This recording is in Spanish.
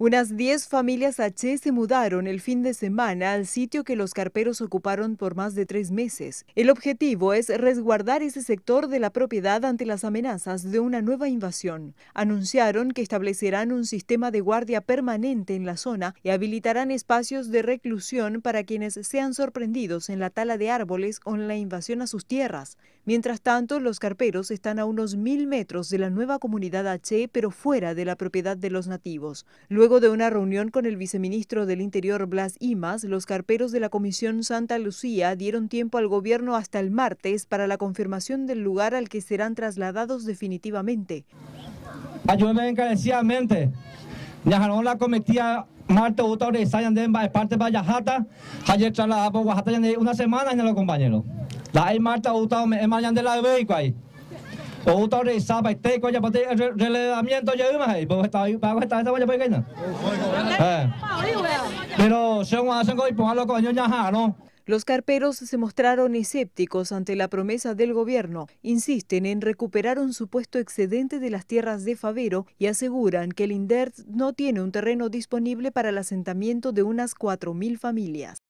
Unas 10 familias H se mudaron el fin de semana al sitio que los carperos ocuparon por más de tres meses. El objetivo es resguardar ese sector de la propiedad ante las amenazas de una nueva invasión. Anunciaron que establecerán un sistema de guardia permanente en la zona y habilitarán espacios de reclusión para quienes sean sorprendidos en la tala de árboles o en la invasión a sus tierras. Mientras tanto, los carperos están a unos mil metros de la nueva comunidad H, pero fuera de la propiedad de los nativos. Luego de una reunión con el viceministro del Interior Blas Imas, los carperos de la Comisión Santa Lucía dieron tiempo al gobierno hasta el martes para la confirmación del lugar al que serán trasladados definitivamente. Ayúdenme encarecidamente. la cometía de parte de Ayer trasladamos una semana y no los compañeros. Los carperos se mostraron escépticos ante la promesa del gobierno, insisten en recuperar un supuesto excedente de las tierras de Favero y aseguran que el INDERT no tiene un terreno disponible para el asentamiento de unas 4.000 familias.